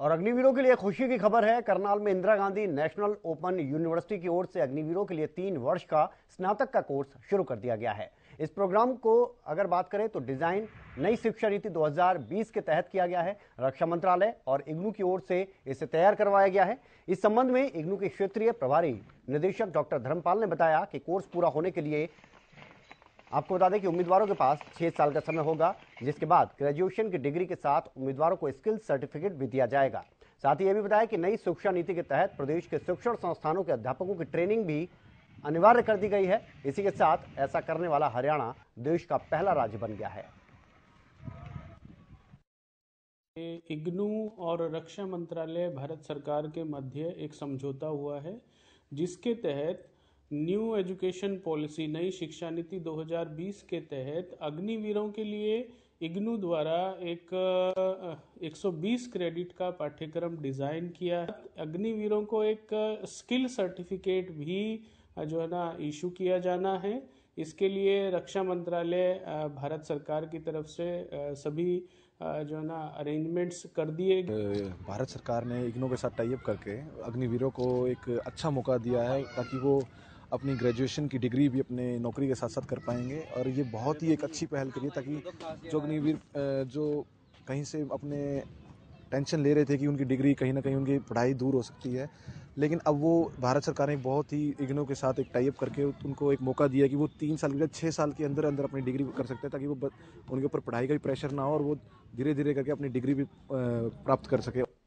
और अग्निवीरों के लिए खुशी की खबर है करनाल में Indira Gandhi national open university की ओर से अग्निवीरों के लिए तीन वर्ष का स्नातक का कोर्स शुरू कर दिया गया है इस प्रोग्राम को अगर बात करें तो डिजाइन नई शिक्षा नीति 2020 के तहत किया गया है रक्षा मंत्रालय और इग्नू की ओर से इसे तैयार करवाया गया है इस संबंध में इग्नू के क्षेत्रीय प्रभारी निदेशक डॉक्टर धर्मपाल ने बताया कि कोर्स पूरा होने के लिए आपको बता दें कि उम्मीदवारों के पास छह साल का समय होगा जिसके बाद ग्रेजुएशन की डिग्री के साथ उम्मीदवारों को स्किल सर्टिफिकेट भी दिया जाएगा साथ ही ये भी बताया कि नई शिक्षा नीति के तहत प्रदेश के शिक्षण संस्थानों के अध्यापकों की ट्रेनिंग भी अनिवार्य कर दी गई है इसी के साथ ऐसा करने वाला हरियाणा देश का पहला राज्य बन गया है इग्नू और रक्षा मंत्रालय भारत सरकार के मध्य एक समझौता हुआ है जिसके तहत न्यू एजुकेशन पॉलिसी नई शिक्षा नीति 2020 के तहत अग्निवीरों के लिए इग्नू द्वारा एक 120 क्रेडिट का पाठ्यक्रम डिजाइन किया अग्निवीरों को एक स्किल सर्टिफिकेट भी जो है ना इशू किया जाना है इसके लिए रक्षा मंत्रालय भारत सरकार की तरफ से सभी जो है ना अरेंजमेंट्स कर दिए भारत सरकार ने इग्नो के साथ टाइप करके अग्निवीरों को एक अच्छा मौका दिया है ताकि वो अपनी ग्रेजुएशन की डिग्री भी अपने नौकरी के साथ साथ कर पाएंगे और ये बहुत ही एक अच्छी पहल करिए ताकि जो अग्निवीर जो कहीं से अपने टेंशन ले रहे थे कि उनकी डिग्री कहीं ना कहीं उनकी पढ़ाई दूर हो सकती है लेकिन अब वो भारत सरकार ने बहुत ही इग्नो के साथ एक टाइप करके उनको एक मौका दिया कि वो तीन साल के छः साल के अंदर अंदर अपनी डिग्री कर सकते हैं ताकि वो उनके ऊपर पढ़ाई का भी प्रेशर ना हो और वो धीरे धीरे करके अपनी डिग्री भी प्राप्त कर सके